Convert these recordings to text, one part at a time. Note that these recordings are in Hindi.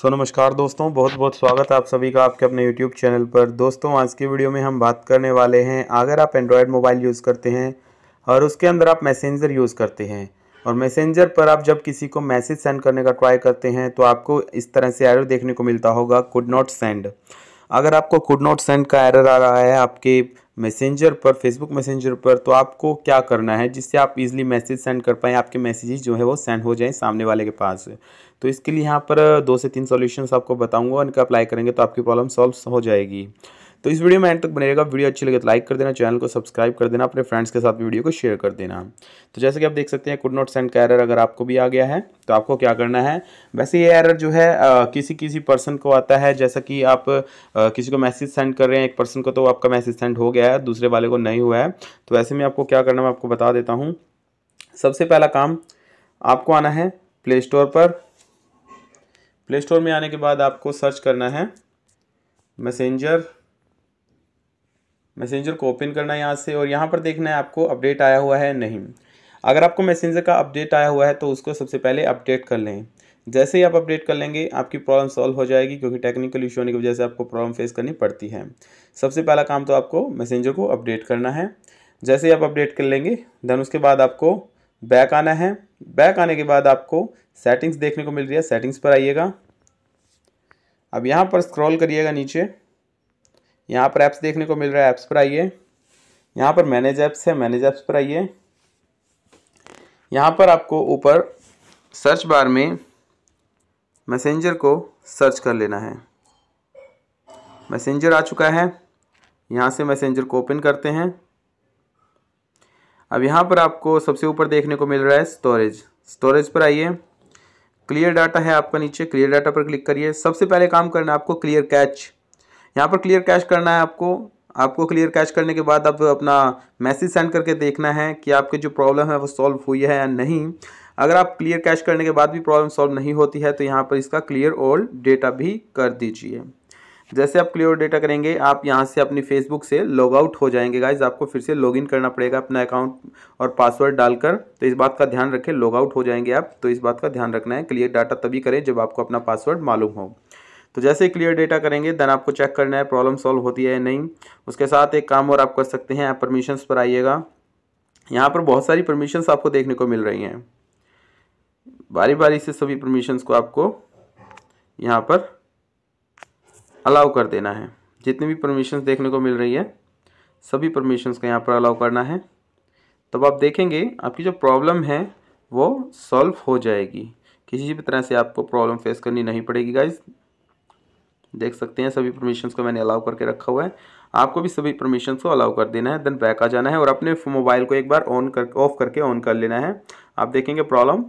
सो so, नमस्कार दोस्तों बहुत बहुत स्वागत है आप सभी का आपके अपने YouTube चैनल पर दोस्तों आज की वीडियो में हम बात करने वाले हैं अगर आप एंड्रॉयड मोबाइल यूज़ करते हैं और उसके अंदर आप मैसेंजर यूज़ करते हैं और मैसेंजर पर आप जब किसी को मैसेज सेंड करने का ट्राई करते हैं तो आपको इस तरह से एरर देखने को मिलता होगा कुड नॉट सेंड अगर आपको कुड नॉट सेंड का एरर आ रहा है आपके मैसेंजर पर फेसबुक मैसेंजर पर तो आपको क्या करना है जिससे आप इजीली मैसेज सेंड कर पाएँ आपके मैसेजेस जो है वो सेंड हो जाएँ सामने वाले के पास तो इसके लिए यहाँ पर दो से तीन सॉल्यूशंस आपको बताऊंगा इनका अप्लाई करेंगे तो आपकी प्रॉब्लम सॉल्व हो जाएगी तो इस वीडियो में एंड तक बनेगा वीडियो अच्छी लगे तो लाइक कर देना चैनल को सब्सक्राइब कर देना अपने फ्रेंड्स के साथ वीडियो को शेयर कर देना तो जैसे कि आप देख सकते हैं कुड नॉट सेंड का एरर अगर आपको भी आ गया है तो आपको क्या करना है वैसे ये एरर जो है आ, किसी किसी पर्सन को आता है जैसा कि आप आ, किसी को मैसेज सेंड कर रहे हैं एक पर्सन को तो आपका मैसेज सेंड हो गया है दूसरे वाले को नहीं हुआ है तो ऐसे में आपको क्या करना मैं आपको बता देता हूँ सबसे पहला काम आपको आना है प्ले स्टोर पर प्ले स्टोर में आने के बाद आपको सर्च करना है मैसेंजर मैसेंजर को ओपन करना है यहाँ से और यहाँ पर देखना है आपको अपडेट आया हुआ है नहीं अगर आपको मैसेंजर का अपडेट आया हुआ है तो उसको सबसे पहले अपडेट कर लें जैसे ही आप अपडेट कर लेंगे आपकी प्रॉब्लम सॉल्व हो जाएगी क्योंकि टेक्निकल इशू होने की वजह से आपको प्रॉब्लम फेस करनी पड़ती है सबसे पहला काम तो आपको मैसेंजर को अपडेट करना है जैसे ही आप अपडेट कर लेंगे देन उसके बाद आपको बैक आना है बैक आने के बाद आपको सेटिंग्स देखने को मिल रही है सेटिंग्स पर आइएगा अब यहाँ पर स्क्रॉल करिएगा नीचे यहाँ पर ऐप्स देखने को मिल रहा है ऐप्स पर आइए यहाँ पर मैनेज ऐप्स है मैनेज ऐप्स पर आइए यहाँ पर आपको ऊपर सर्च बार में मैसेंजर को सर्च कर लेना है मैसेंजर आ चुका है यहाँ से मैसेंजर को ओपन करते हैं अब यहाँ पर आपको सबसे ऊपर देखने को मिल रहा है स्टोरेज स्टोरेज पर आइए क्लियर डाटा है आपका नीचे क्लियर डाटा पर क्लिक करिए सबसे पहले काम करना है आपको क्लियर कैच यहाँ पर क्लियर कैश करना है आपको आपको क्लियर कैश करने के बाद आप अपना मैसेज सेंड करके देखना है कि आपके जो प्रॉब्लम है वो सॉल्व हुई है या नहीं अगर आप क्लियर कैश करने के बाद भी प्रॉब्लम सॉल्व नहीं होती है तो यहाँ पर इसका क्लियर ओल्ड डेटा भी कर दीजिए जैसे आप क्लियर डेटा करेंगे आप यहाँ से अपनी फेसबुक से लॉग आउट हो जाएंगे गाइज आपको फिर से लॉगिन करना पड़ेगा अपना अकाउंट और पासवर्ड डालकर तो इस बात का ध्यान रखें लॉग आउट हो जाएंगे आप तो इस बात का ध्यान रखना है क्लियर डाटा तभी करें जब आपको अपना पासवर्ड मालूम हो तो जैसे क्लियर डेटा करेंगे देन आपको चेक करना है प्रॉब्लम सॉल्व होती है या नहीं उसके साथ एक काम और आप कर सकते हैं आप परमिशंस पर आइएगा यहाँ पर बहुत सारी परमिशंस आपको देखने को मिल रही हैं बारी बारी से सभी परमिशंस को आपको यहाँ पर अलाउ कर देना है जितनी भी परमिशंस देखने को मिल रही है सभी परमिशंस को यहाँ पर अलाउ करना है तब आप देखेंगे आपकी जो प्रॉब्लम है वो सॉल्व हो जाएगी किसी भी तरह से आपको प्रॉब्लम फेस करनी नहीं पड़ेगी गाइज देख सकते हैं सभी परमिशंस को मैंने अलाउ करके रखा हुआ है आपको भी सभी परमिशन को अलाउ कर देना है देन बैक आ जाना है और अपने मोबाइल को एक बार ऑन कर ऑफ करके ऑन कर लेना है आप देखेंगे प्रॉब्लम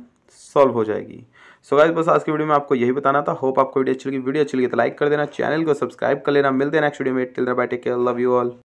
सॉल्व हो जाएगी सो गाइस बस आज की वीडियो में आपको यही बताना था होप आपको वीडियो अच्छी लगी वीडियो अच्छी लगी तो लाइक कर देना चैनल को सब्सक्राइब कर लेना मिलते हैं नेक्स्ट वीडियो में till bye take care love you all